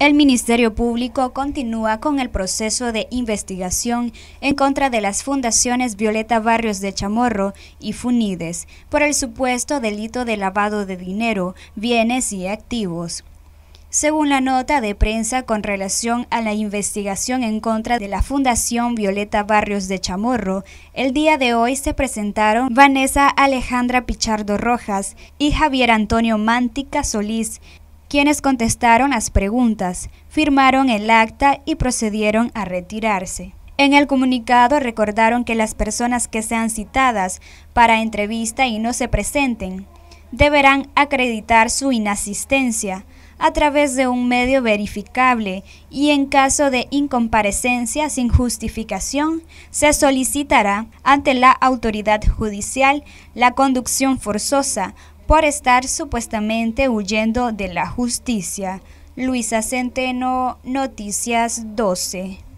El Ministerio Público continúa con el proceso de investigación en contra de las fundaciones Violeta Barrios de Chamorro y Funides por el supuesto delito de lavado de dinero, bienes y activos. Según la nota de prensa con relación a la investigación en contra de la Fundación Violeta Barrios de Chamorro, el día de hoy se presentaron Vanessa Alejandra Pichardo Rojas y Javier Antonio Mántica Solís, quienes contestaron las preguntas, firmaron el acta y procedieron a retirarse. En el comunicado recordaron que las personas que sean citadas para entrevista y no se presenten deberán acreditar su inasistencia a través de un medio verificable y en caso de incomparecencia sin justificación, se solicitará ante la autoridad judicial la conducción forzosa por estar supuestamente huyendo de la justicia. Luisa Centeno, Noticias 12.